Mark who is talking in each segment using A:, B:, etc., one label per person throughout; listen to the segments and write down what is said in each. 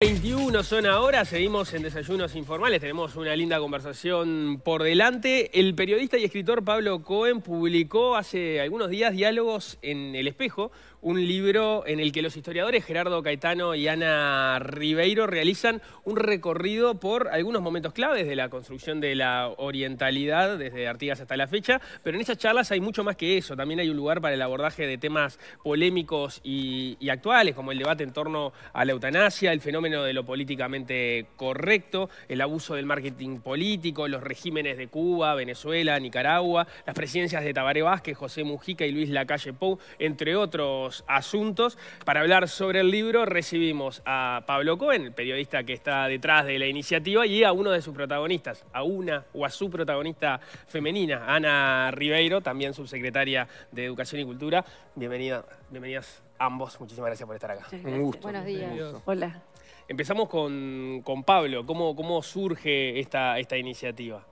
A: 21 son ahora, seguimos en Desayunos Informales, tenemos una linda conversación por delante. El periodista y escritor Pablo Cohen publicó hace algunos días diálogos en El Espejo un libro en el que los historiadores Gerardo Caetano y Ana Ribeiro realizan un recorrido por algunos momentos claves de la construcción de la orientalidad desde Artigas hasta la fecha, pero en esas charlas hay mucho más que eso, también hay un lugar para el abordaje de temas polémicos y, actuales, como el debate en torno a la eutanasia, el fenómeno de lo políticamente correcto, el abuso del marketing político, los regímenes de Cuba, Venezuela, Nicaragua, las presidencias de Tabaré Vázquez, José Mujica y Luis Lacalle Pou, entre otros asuntos. Para hablar sobre el libro recibimos a Pablo Cohen, el periodista que está detrás de la iniciativa, y a uno de sus protagonistas, a una o a su protagonista femenina, Ana Ribeiro, también subsecretaria de Educación y Cultura. Bienvenida, bienvenidas ambos, muchísimas gracias por estar acá. Un gusto. Buenos días. Hola. Empezamos con, con Pablo, ¿Cómo, ¿cómo, surge esta, esta iniciativa?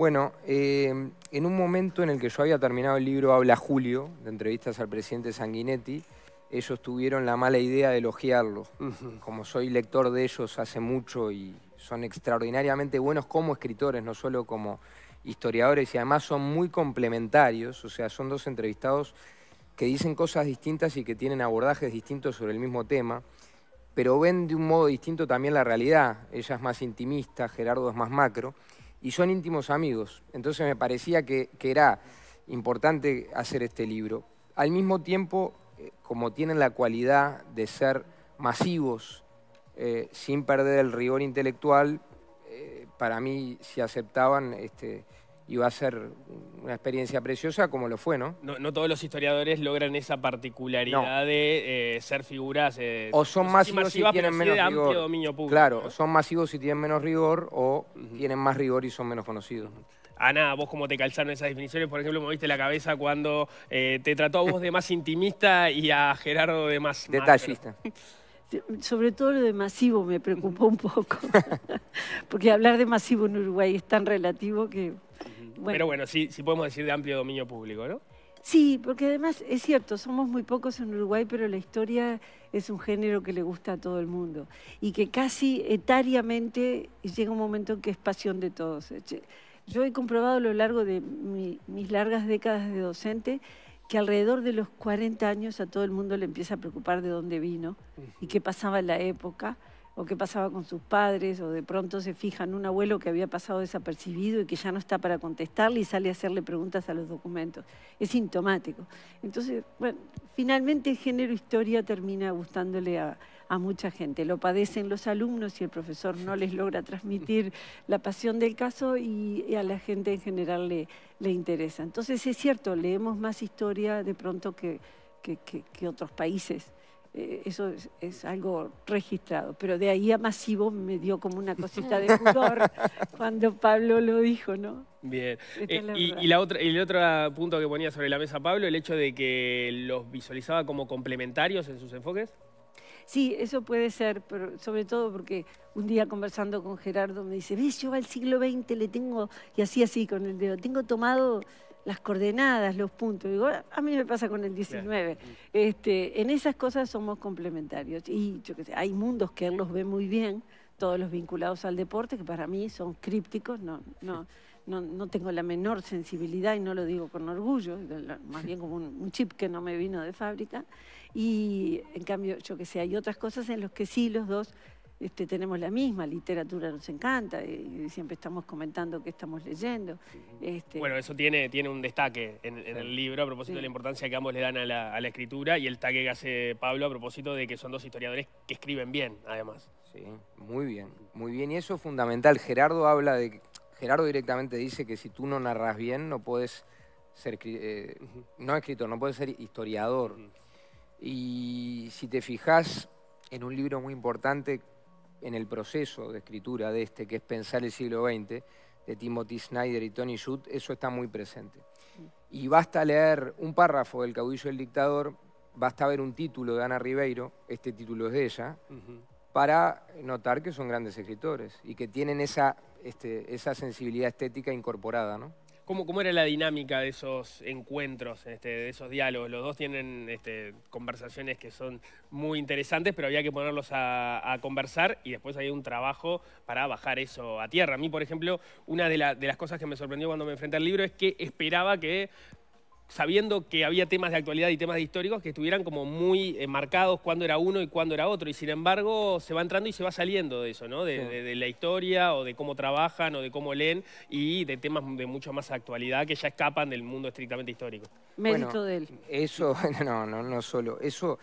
B: Bueno, eh, en un momento en el que yo había terminado el libro Habla Julio, de entrevistas al presidente Sanguinetti, ellos tuvieron la mala idea de elogiarlo. Como soy lector de ellos hace mucho y son extraordinariamente buenos como escritores, no solo como historiadores, y además son muy complementarios, o sea, son dos entrevistados que dicen cosas distintas y que tienen abordajes distintos sobre el mismo tema, pero ven de un modo distinto también la realidad. Ella es más intimista, Gerardo es más macro y son íntimos amigos. Entonces me parecía que, era importante hacer este libro. Al mismo tiempo, eh, como tienen la cualidad de ser masivos, eh, sin perder el rigor intelectual, eh, para mí, si aceptaban, este, y va a ser una experiencia preciosa como lo fue, ¿no?
A: No, todos los historiadores logran esa particularidad de eh, ser figuras... Eh, o son masivos si tienen menos dominio
B: claro, son masivos y tienen menos rigor o tienen más rigor y son menos conocidos.
A: Ana, ah, vos cómo te calzaron esas definiciones, por ejemplo, moviste la cabeza cuando eh, te trató a vos de más intimista y a Gerardo de más... Detallista.
C: Sobre todo lo de masivo me preocupó un poco, porque hablar de masivo en Uruguay es tan relativo que
A: pero bueno, sí, sí podemos decir de amplio dominio público, ¿no?
C: Sí, porque además es cierto, somos muy pocos en Uruguay, pero la historia es un género que le gusta a todo el mundo y que casi etariamente llega un momento en que es pasión de todos. Yo he comprobado a lo largo de mis largas décadas de docente que alrededor de los 40 años a todo el mundo le empieza a preocupar de dónde vino y qué pasaba en la época o qué pasaba con sus padres, o de pronto se fijan en un abuelo que había pasado desapercibido y que ya no está para contestarle y sale a hacerle preguntas a los documentos. Es sintomático. Entonces, bueno, finalmente el género historia termina gustándole a, mucha gente. Lo padecen los alumnos y el profesor no les logra transmitir la pasión del caso y, a la gente en general le, le interesa. Entonces, es cierto, leemos más historia de pronto que, que otros países. Eh, eso es, algo registrado. Pero de ahí a masivo me dio como una cosita de pudor cuando Pablo lo dijo, ¿no?
A: Bien. Eh, y, el otro punto que ponía sobre la mesa Pablo, el hecho de que los visualizaba como complementarios en sus enfoques.
C: Sí, eso puede ser, pero sobre todo porque un día conversando con Gerardo me dice, ves, yo al siglo XX le tengo, y así así con el dedo, tengo tomado las coordenadas, los puntos. Digo, a mí me pasa con el 19. Mm. Este, en esas cosas somos complementarios. Y yo que sé, hay mundos que él los ve muy bien, todos los vinculados al deporte, que para mí son crípticos, no, no, no, tengo la menor sensibilidad y no lo digo con orgullo, más bien como un, un chip que no me vino de fábrica. Y en cambio, yo que sé, hay otras cosas en las que sí los dos este, tenemos la misma literatura, nos encanta, y, siempre estamos comentando qué estamos leyendo.
A: Este, bueno, eso tiene, tiene un destaque en, el libro a propósito de la importancia que ambos le dan a la, escritura y el taque que hace Pablo a propósito de que son dos historiadores que escriben bien, además. Sí,
B: muy bien, muy bien, y eso es fundamental. Gerardo habla de... Gerardo directamente dice que si tú no narras bien no puedes ser eh, no escritor, no puedes ser historiador. Y si te fijas en un libro muy importante en el proceso de escritura de este, que es pensar el siglo XX, de Timothy Snyder y Tony schultz eso está muy presente. Y basta leer un párrafo del caudillo del dictador, basta ver un título de Ana Ribeiro, este título es de ella, para notar que son grandes escritores y que tienen esa, este, esa sensibilidad estética incorporada, ¿no?
A: ¿Cómo, era la dinámica de esos encuentros, este, de esos diálogos? Los dos tienen este, conversaciones que son muy interesantes, pero había que ponerlos a, conversar y después hay un trabajo para bajar eso a tierra. A mí, por ejemplo, una de las cosas que me sorprendió cuando me enfrenté al libro es que esperaba que sabiendo que había temas de actualidad y temas históricos que estuvieran como muy eh, marcados cuándo era uno y cuándo era otro. Y sin embargo, se va entrando y se va saliendo de eso, ¿no? De, la historia o de cómo trabajan o de cómo leen y de temas de mucha más actualidad que ya escapan del mundo estrictamente histórico. bueno,
B: Eso, no, no, no solo. Eso,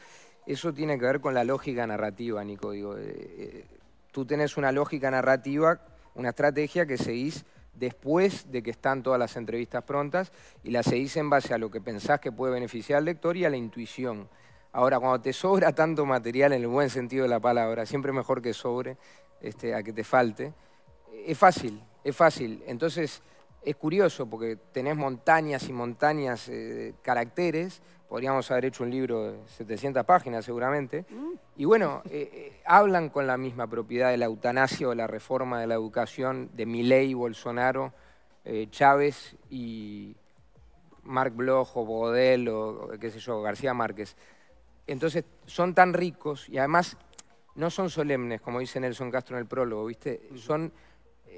B: eso tiene que ver con la lógica narrativa, Nico. Digo, eh, eh, tú tenés una lógica narrativa, una estrategia que seguís después de que están todas las entrevistas prontas y las dice en base a lo que pensás que puede beneficiar al lector y a la intuición. Ahora, cuando te sobra tanto material en el buen sentido de la palabra, siempre mejor que sobre este, a que te falte, es fácil, es fácil. Entonces, es curioso porque tenés montañas y montañas eh, de caracteres, podríamos haber hecho un libro de 700 páginas seguramente, mm. y bueno, eh, eh, hablan con la misma propiedad de la eutanasia o la reforma de la educación de Milei, Bolsonaro, Chávez y Marc Bloch o Bodel o qué sé yo, García Márquez. Entonces son tan ricos y además no son solemnes, como dice Nelson Castro en el prólogo, ¿viste? Mm. Son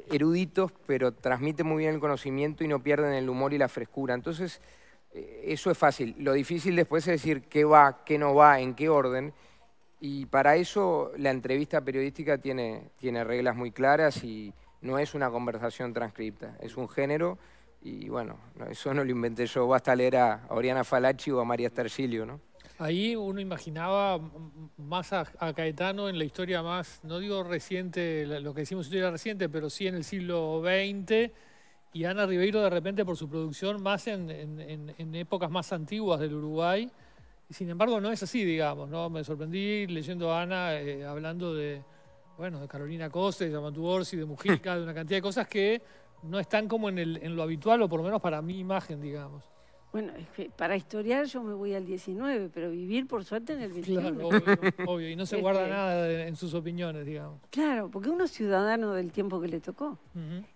B: eruditos, pero transmiten muy bien el conocimiento y no pierden el humor y la frescura. Entonces, eh, eso es fácil. Lo difícil después es decir qué va, qué no va, en qué orden. Y para eso la entrevista periodística tiene, tiene reglas muy claras y no es una conversación transcripta, es un género. Y bueno, eso no lo inventé yo, basta leer a Oriana Falacci o a María Stergilio, ¿no?
D: Ahí uno imaginaba más a, Caetano en la historia más, no digo reciente, lo que decimos historia reciente, pero sí en el siglo XX, y Ana Ribeiro de repente por su producción más en, épocas más antiguas del Uruguay. Y sin embargo no es así, digamos, ¿no? Me sorprendí leyendo a Ana eh, hablando de, bueno, de Carolina Costa, de Yamantu Orsi, de Mujica, de una cantidad de cosas que no están como en lo habitual, o por lo menos para mi imagen, digamos.
C: Bueno, para historiar yo me voy al 19,
D: pero vivir por suerte en el 21. Claro, obvio, obvio. y no se este, guarda nada en sus opiniones, digamos.
C: Claro, porque uno es ciudadano del tiempo que le tocó.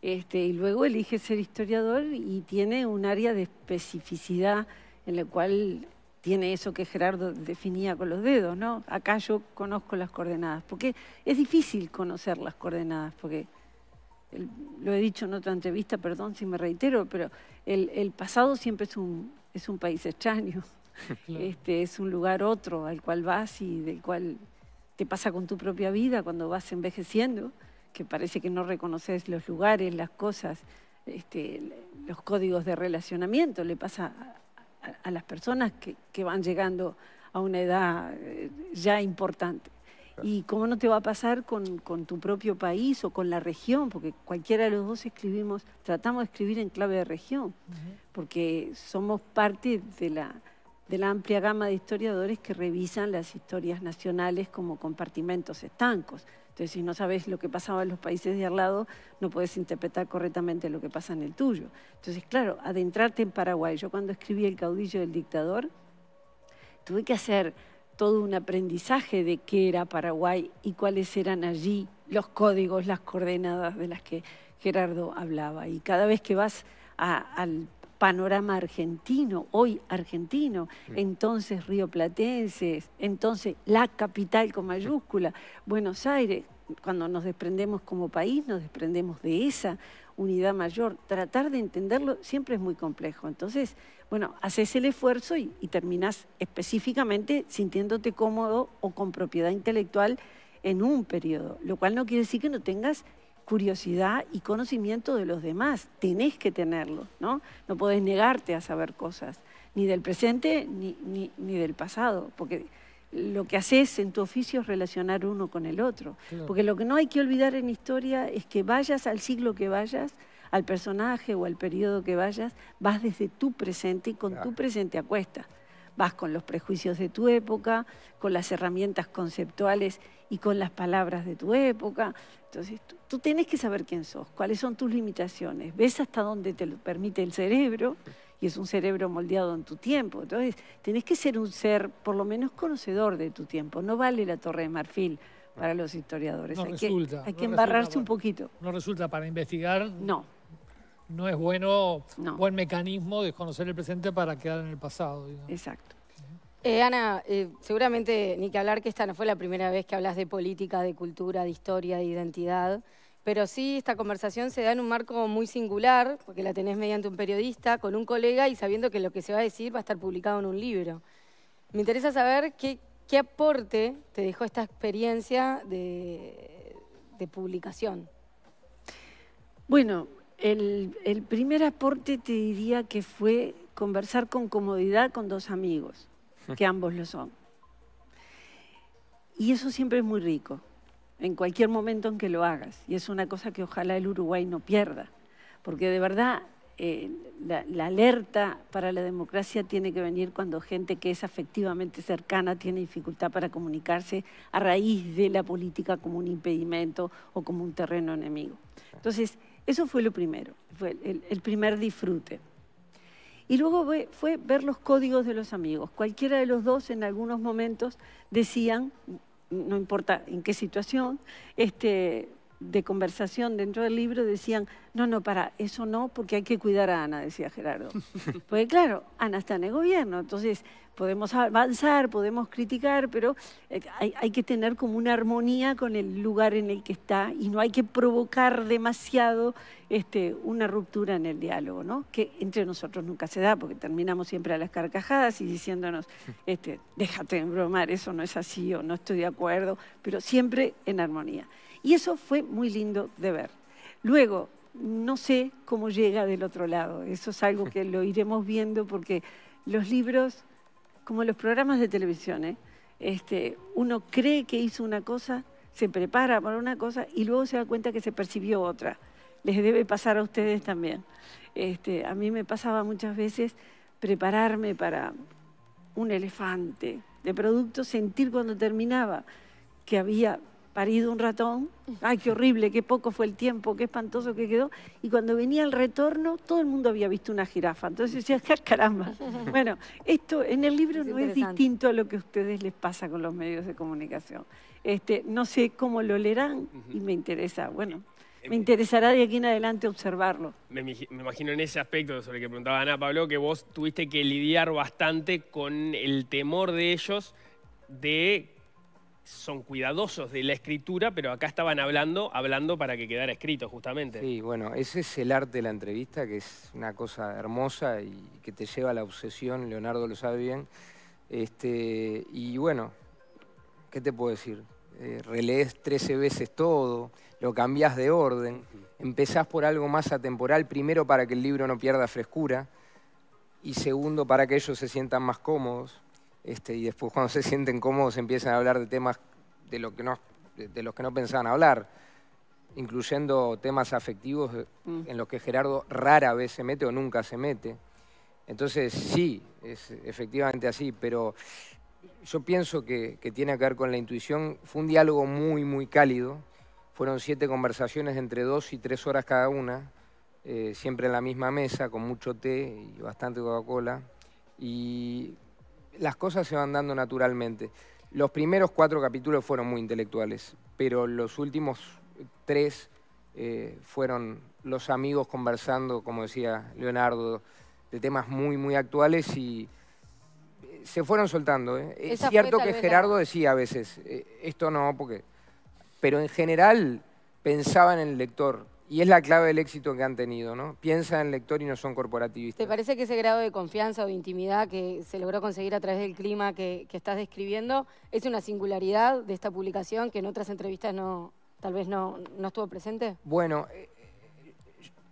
C: este, y luego elige ser historiador y tiene un área de especificidad en la cual tiene eso que Gerardo definía con los dedos, ¿no? Acá yo conozco las coordenadas, porque es difícil conocer las coordenadas, porque lo he dicho en otra entrevista, perdón si me reitero, pero el, pasado siempre es un, es un país extraño.
B: Este,
C: es un lugar otro al cual vas y del cual te pasa con tu propia vida cuando vas envejeciendo, que parece que no reconoces los lugares, las cosas, este, los códigos de relacionamiento. Le pasa a, las personas que van llegando a una edad eh, ya importante. Y cómo no te va a pasar con, con, tu propio país o con la región, porque cualquiera de los dos escribimos, tratamos de escribir en clave de región, porque somos parte de la, de la amplia gama de historiadores que revisan las historias nacionales como compartimentos estancos. Entonces, si no sabes lo que pasaba en los países de al lado, no puedes interpretar correctamente lo que pasa en el tuyo. Entonces, claro, adentrarte en Paraguay. Yo cuando escribí El caudillo del dictador, tuve que hacer todo un aprendizaje de qué era Paraguay y cuáles eran allí los códigos, las coordenadas de las que Gerardo hablaba. Y cada vez que vas al panorama argentino, hoy argentino, entonces Río rioplatenses, entonces la capital con mayúscula, Buenos Aires, cuando nos desprendemos como país, nos desprendemos de esa unidad mayor. Tratar de entenderlo siempre es muy complejo. Entonces, bueno, haces el esfuerzo y, terminas terminás específicamente sintiéndote cómodo o con propiedad intelectual en un periodo, lo cual no quiere decir que no tengas curiosidad y conocimiento de los demás. Tenés que tenerlo, ¿no? No podés negarte a saber cosas, ni del presente ni, ni, ni del pasado, porque lo que haces en tu oficio es relacionar uno con el otro. Porque lo que no hay que olvidar en historia es que vayas al siglo que vayas, al personaje o al periodo que vayas, vas desde tu presente y con tu presente acuestas. Vas con los prejuicios de tu época, con las herramientas conceptuales y con las palabras de tu época. Entonces, tú, tú tienes que saber quién sos, cuáles son tus limitaciones, ves hasta dónde te lo permite el cerebro y es un cerebro moldeado en tu tiempo. Entonces, tenés que ser un ser por lo menos conocedor de tu tiempo. No vale la Torre de Marfil para los historiadores. hay que, hay que embarrarse un
D: poquito. No resulta para investigar. No. No es bueno, buen mecanismo desconocer el presente para quedar en el pasado. Exacto.
C: Eh, Ana, eh, seguramente ni que hablar que esta no fue la primera vez que hablas de política, de cultura, de historia, de identidad pero sí esta conversación se da en un marco muy singular, porque la tenés mediante un periodista, con un colega y sabiendo que lo que se va a decir va a estar publicado en un libro. Me interesa saber qué, aporte te dejó esta experiencia de, publicación. Bueno, el primer aporte te diría que fue conversar con comodidad con dos amigos, que ambos lo son. Y eso siempre es muy rico en cualquier momento en que lo hagas. Y es una cosa que ojalá el Uruguay no pierda, porque de verdad eh, la, alerta para la democracia tiene que venir cuando gente que es afectivamente cercana tiene dificultad para comunicarse a raíz de la política como un impedimento o como un terreno enemigo. Entonces, eso fue lo primero, fue el, primer disfrute. Y luego fue ver los códigos de los amigos. Cualquiera de los dos en algunos momentos decían no importa en qué situación, este, de conversación dentro del libro decían, no, no, para, eso no, porque hay que cuidar a Ana, decía Gerardo. Porque claro, Ana está en el gobierno, entonces podemos avanzar, podemos criticar, pero eh, hay, que tener como una armonía con el lugar en el que está y no hay que provocar demasiado este, una ruptura en el diálogo, ¿no? Que entre nosotros nunca se da, porque terminamos siempre a las carcajadas y diciéndonos, este, déjate de bromar, eso no es así o no estoy de acuerdo, pero siempre en armonía. Y eso fue muy lindo de ver. Luego, no sé cómo llega del otro lado. Eso es algo que lo iremos viendo porque los libros, como los programas de televisión, ¿eh? este, uno cree que hizo una cosa, se prepara para una cosa y luego se da cuenta que se percibió otra. Les debe pasar a ustedes también. Este, a mí me pasaba muchas veces prepararme para un elefante de producto, sentir cuando terminaba que había parido un ratón. Ay, qué horrible, qué poco fue el tiempo, qué espantoso que quedó. Y cuando venía el retorno, todo el mundo había visto una jirafa. Entonces decía, caramba. Bueno, esto en el libro no es distinto a lo que a ustedes les pasa con los medios de comunicación. Este, no sé cómo lo leerán y me interesa. Bueno, eh, me interesará de aquí en adelante observarlo.
A: Me, me, imagino en ese aspecto sobre el que preguntaba Ana Pablo, que vos tuviste que lidiar bastante con el temor de ellos de son cuidadosos de la escritura, pero acá estaban hablando, hablando para que quedara escrito justamente. Sí,
B: bueno, ese es el arte de la entrevista, que es una cosa hermosa y que te lleva a la obsesión, Leonardo lo sabe bien. Este, y bueno, ¿qué te puedo decir? Eh, relees 13 veces todo, lo cambias de orden, empezás por algo más atemporal, primero para que el libro no pierda frescura y segundo para que ellos se sientan más cómodos este, y después cuando se sienten cómodos empiezan a hablar de temas de, lo que no, de los que no pensaban hablar, incluyendo temas afectivos eh, mm. en los que Gerardo rara vez se mete o nunca se mete. Entonces sí, es efectivamente así, pero yo pienso que, tiene que ver con la intuición. Fue un diálogo muy, muy cálido. Fueron siete conversaciones entre dos y tres horas cada una, eh, siempre en la misma mesa, con mucho té y bastante Coca-Cola. Y las cosas se van dando naturalmente. Los primeros cuatro capítulos fueron muy intelectuales, pero los últimos tres eh, fueron los amigos conversando, como decía Leonardo, de temas muy, muy actuales y eh, se fueron soltando. ¿eh? Es cierto que Gerardo decía a veces, esto no, porque... Pero en general pensaba en el lector, y es la clave del éxito que han tenido, ¿no? Piensa en lector y no son corporativistas.
C: ¿Te parece que ese grado de confianza o de intimidad que se logró conseguir a través del clima que, estás describiendo es una singularidad de esta publicación que en otras entrevistas no, tal vez no, estuvo presente? Bueno, eh,
B: eh,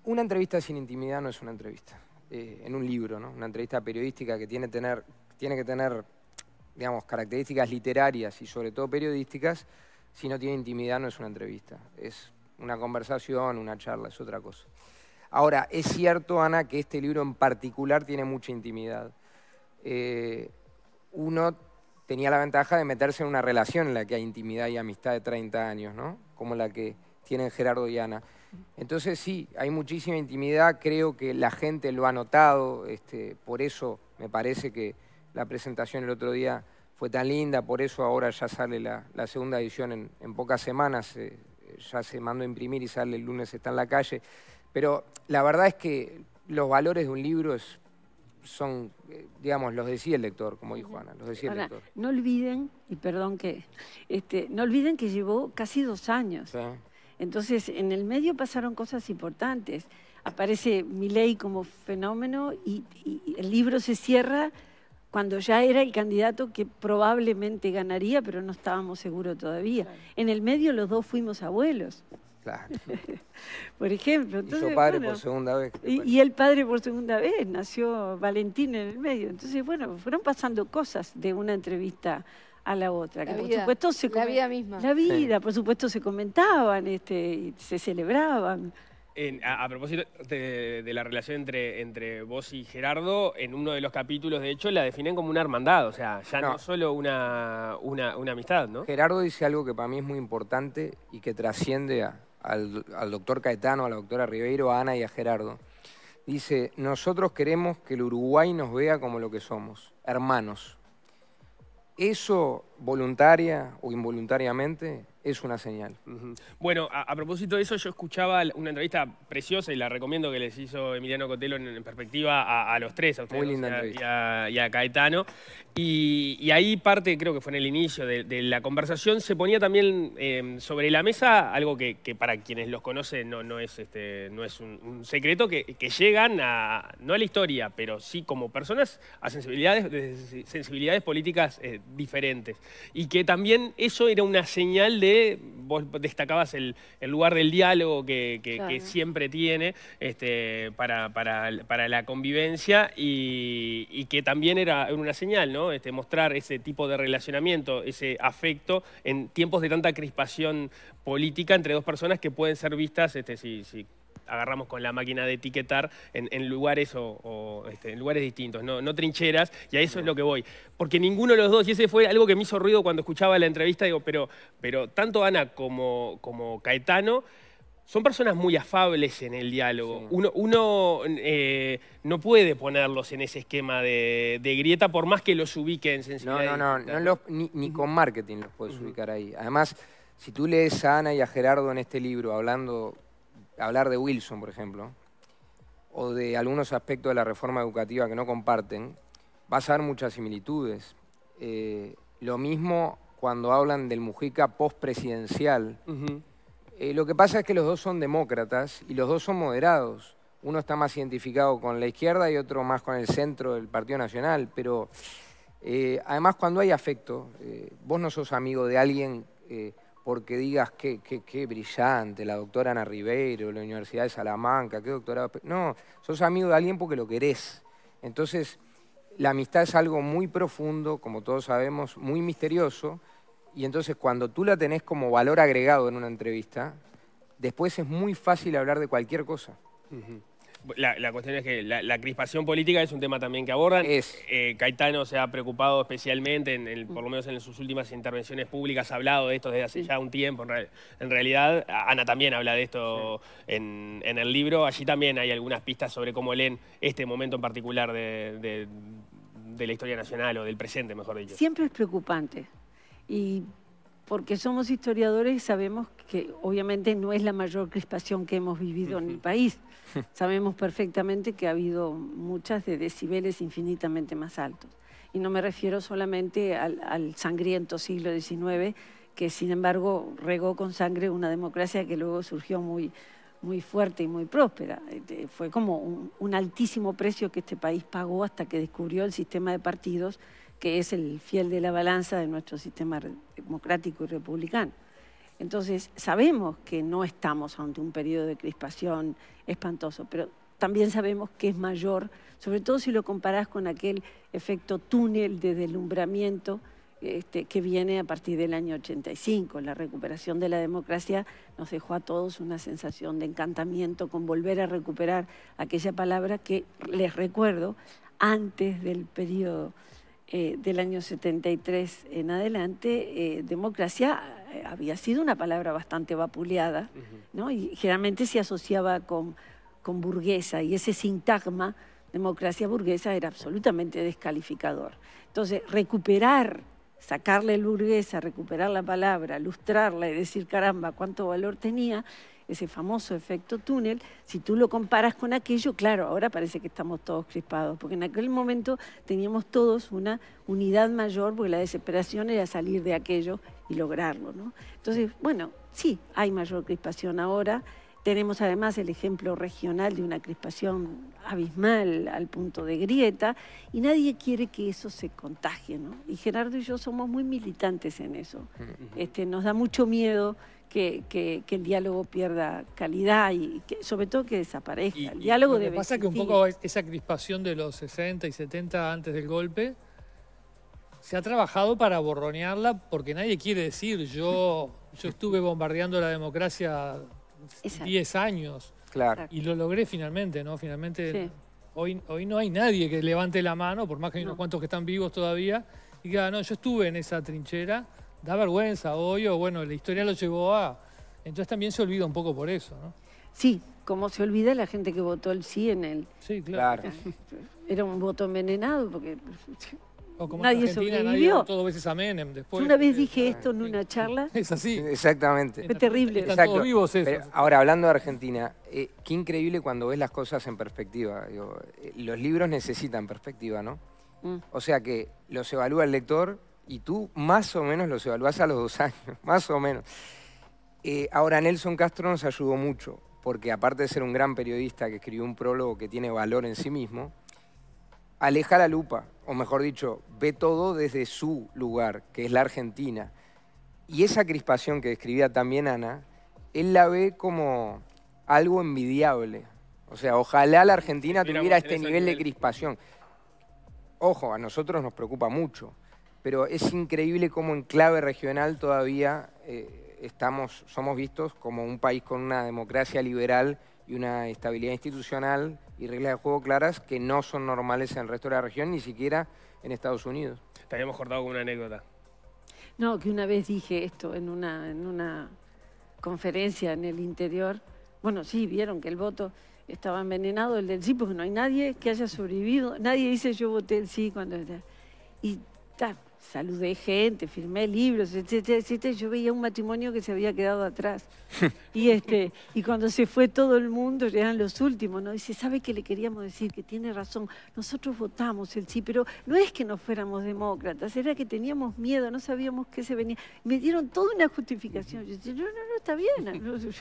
B: una entrevista sin intimidad no es una entrevista. Eh, en un libro, ¿no? Una entrevista periodística que tiene, tener, tiene que tener, digamos, características literarias y sobre todo periodísticas. Si no tiene intimidad no es una entrevista. Es una conversación, una charla, es otra cosa. Ahora, es cierto, Ana, que este libro en particular tiene mucha intimidad. Eh, uno tenía la ventaja de meterse en una relación en la que hay intimidad y amistad de 30 años, ¿no? Como la que tienen Gerardo y Ana. Entonces sí, hay muchísima intimidad, creo que la gente lo ha notado, este, por eso me parece que la presentación el otro día fue tan linda, por eso ahora ya sale la, segunda edición en, pocas semanas, eh, ya se mandó a imprimir y sale el lunes, está en la calle. Pero la verdad es que los valores de un libro son, eh, digamos, los decía el lector, como dijo Ana, los decía el lector.
C: No olviden, y perdón que, este, no olviden que llevó casi dos años. Entonces, en el medio pasaron cosas importantes. Aparece mi ley como fenómeno y el libro se cierra cuando ya era el candidato que probablemente ganaría, pero no estábamos seguros todavía. En el medio los dos fuimos abuelos.
B: Claro.
C: por ejemplo. Entonces, y
B: padre por segunda vez. Y,
C: el padre por segunda vez, nació Valentín en el medio. Entonces, bueno, fueron pasando cosas de una entrevista a la otra. La vida, supuesto se la misma. La vida, por supuesto, se comentaban este, y se celebraban
A: a, propósito de, la relación entre, entre vos y Gerardo, en uno de los capítulos, de hecho, la definen como una hermandad, o sea, ya no, solo
B: una, amistad, ¿no? Gerardo dice algo que para mí es muy importante y que trasciende al, al doctor Caetano, a la doctora Ribeiro, a Ana y a Gerardo. Dice, nosotros queremos que el Uruguay nos vea como lo que somos, hermanos. Eso, voluntaria o involuntariamente, es una señal.
A: Bueno, a, propósito de eso, yo escuchaba una entrevista preciosa y la recomiendo que les hizo Emiliano Cotelo en, perspectiva a, los tres, a ustedes Y, a, Caetano. Y, ahí parte, creo que fue en el inicio de, la conversación, se ponía también em, sobre la mesa algo que, para quienes los conocen no, no es, este, no es un, secreto, que, llegan a, no a la historia, pero sí como personas a sensibilidades, sensibilidades políticas eh, diferentes. Y que también eso era una señal de vos destacabas el, lugar del diálogo que, siempre tiene este, para, la convivencia y, que también era, una señal, ¿no? Este, mostrar ese tipo de relacionamiento, ese afecto en tiempos de tanta crispación política entre dos personas que pueden ser vistas, este, si agarramos con la máquina de etiquetar en, lugares, o, este, en lugares distintos, no, trincheras, y a eso es lo que voy. Porque ninguno de los dos, y ese fue algo que me hizo ruido cuando escuchaba la entrevista, digo, pero, pero tanto Ana como, como Caetano son personas muy afables en el diálogo. Uno, uno eh, no puede ponerlos en ese esquema de, grieta por más que los ubiquen No, no,
B: no, ni, con marketing los puedes ubicar ahí. Además, si tú lees a Ana y a Gerardo en este libro hablando hablar de Wilson, por ejemplo, o de algunos aspectos de la reforma educativa que no comparten, vas a ver muchas similitudes. Eh, lo mismo cuando hablan del Mujica postpresidencial. Eh, lo que pasa es que los dos son demócratas y los dos son moderados. Uno está más identificado con la izquierda y otro más con el centro del Partido Nacional, pero eh, además cuando hay afecto, vos no sos amigo de alguien porque digas qué, qué, brillante, la doctora Ana Ribeiro, la Universidad de Salamanca, qué doctorado. No, sos amigo de alguien porque lo querés. Entonces, la amistad es algo muy profundo, como todos sabemos, muy misterioso. Y entonces, cuando tú la tenés como valor agregado en una entrevista, después es muy fácil hablar de cualquier cosa.
A: La, cuestión es que la, crispación política es un tema también que abordan. Eh, Caetano se ha preocupado especialmente, en por lo menos en sus últimas intervenciones públicas, ha hablado de esto desde hace ya un tiempo. En, realidad, Ana también habla de esto en, el libro. Allí también hay algunas pistas sobre cómo leen este momento en particular de, de la historia nacional o del presente, mejor dicho. Siempre es
C: preocupante. Y porque somos historiadores y sabemos que obviamente no es la mayor crispación que hemos vivido en el país. sabemos perfectamente que ha habido muchas de decibeles infinitamente más altos. Y no me refiero solamente al, sangriento siglo XIX, que sin embargo regó con sangre una democracia que luego surgió muy, muy fuerte y muy próspera. Este, fue como un, altísimo precio que este país pagó hasta que descubrió el sistema de partidos que es el fiel de la balanza de nuestro sistema democrático y republicano. Entonces, sabemos que no estamos ante un periodo de crispación espantoso, pero también sabemos que es mayor, sobre todo si lo comparás con aquel efecto túnel de deslumbramiento este, que viene a partir del año 85. La recuperación de la democracia nos dejó a todos una sensación de encantamiento con volver a recuperar aquella palabra que, les recuerdo, antes del periodo eh, del año 73 en adelante, eh, democracia eh, había sido una palabra bastante vapuleada, ¿no? y generalmente se asociaba con, con burguesa, y ese sintagma, democracia burguesa, era absolutamente descalificador. Entonces, recuperar, sacarle el burguesa, recuperar la palabra, lustrarla y decir, caramba, cuánto valor tenía, ese famoso efecto túnel, si tú lo comparas con aquello, claro, ahora parece que estamos todos crispados, porque en aquel momento teníamos todos una unidad mayor, porque la desesperación era salir de aquello y lograrlo. Entonces, bueno, sí, hay mayor crispación ahora. Tenemos además el ejemplo regional de una crispación abismal al punto de grieta y nadie quiere que eso se contagie. ¿no? Y Gerardo y yo somos muy militantes en eso. Mm. Este, nos da mucho miedo que, el diálogo pierda calidad y que, sobre todo que desaparezca. el diálogo y lo pasa que un poco
D: esa crispación de los 60 y 70 antes del golpe se ha trabajado para borronearla porque nadie quiere decir yo, yo estuve bombardeando la democracia 10 años. Claro. Y lo logré finalmente, ¿no? Finalmente hoy, hoy no hay nadie que levante la mano, por más que hay unos cuantos que están vivos todavía, y que no, yo estuve en esa trinchera da vergüenza, o bueno, la historia lo llevó a... Entonces también se olvida un poco por eso, ¿no?
C: Sí, como se olvida la gente que votó el sí en él. Sí, claro. Era un voto envenenado porque...
D: como nadie sobrevivió. Nadie veces Una
C: vez dije esto en una charla.
D: Es así. Exactamente. Fue terrible.
B: ahora, hablando de Argentina, eh, qué increíble cuando ves las cosas en perspectiva. Eh, los libros necesitan perspectiva, ¿no? Mm. O sea que los evalúa el lector y tú más o menos los evaluás a los dos años, más o menos. Eh, ahora, Nelson Castro nos ayudó mucho, porque aparte de ser un gran periodista que escribió un prólogo que tiene valor en sí mismo, aleja la lupa, o mejor dicho, ve todo desde su lugar, que es la Argentina. Y esa crispación que describía también Ana, él la ve como algo envidiable. O sea, ojalá la Argentina tuviera este nivel de crispación. Ojo, a nosotros nos preocupa mucho pero es increíble cómo en clave regional todavía eh, estamos, somos vistos como un país con una democracia liberal y una estabilidad institucional y reglas de juego claras que no son normales en el resto de la región, ni siquiera en Estados Unidos.
A: Te habíamos cortado con una anécdota.
C: No, que una vez dije esto en una, en una conferencia en el interior. Bueno, sí, vieron que el voto estaba envenenado, el del sí, porque no hay nadie que haya sobrevivido. Nadie dice yo voté el sí cuando... Y saludé gente, firmé libros, etcétera, Yo veía un matrimonio que se había quedado atrás. y, este, y cuando se fue todo el mundo, eran los últimos, ¿no? Dice, ¿sabe qué le queríamos decir? Que tiene razón. Nosotros votamos el sí, pero no es que no fuéramos demócratas, era que teníamos miedo, no sabíamos qué se venía. Me dieron toda una justificación. Yo dije, no, no, no, está bien, no, yo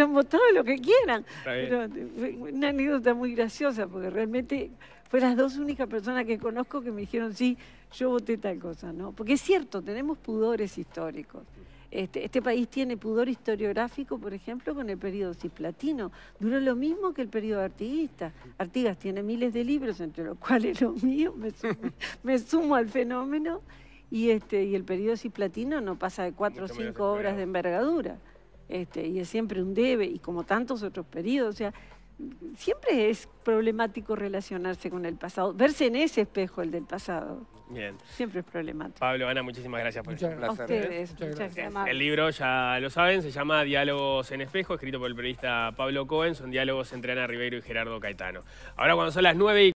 C: no votado lo que quieran. Pero, eh, una anécdota muy graciosa, porque realmente fue las dos únicas personas que conozco que me dijeron, sí, yo voté tal cosa, ¿no? Porque es cierto, tenemos pudores históricos. Este, este, país tiene pudor historiográfico, por ejemplo, con el periodo cisplatino. Duró lo mismo que el periodo artiguista. Artigas tiene miles de libros, entre los cuales los míos, me sumo, al fenómeno. Y, este, y el periodo cisplatino no pasa de cuatro o cinco obras de envergadura. Este, y es siempre un debe, y como tantos otros periodos. O sea, siempre es problemático relacionarse con el pasado, verse en ese espejo, el del pasado. Bien. Siempre es problemático.
A: Pablo, Ana, muchísimas gracias por este ¿eh? muchas, gracias. gracias. El libro, ya lo saben, se llama Diálogos en Espejo, escrito por el periodista Pablo Cohen. Son diálogos entre Ana Ribeiro y Gerardo Caetano. Ahora, cuando son
D: las nueve y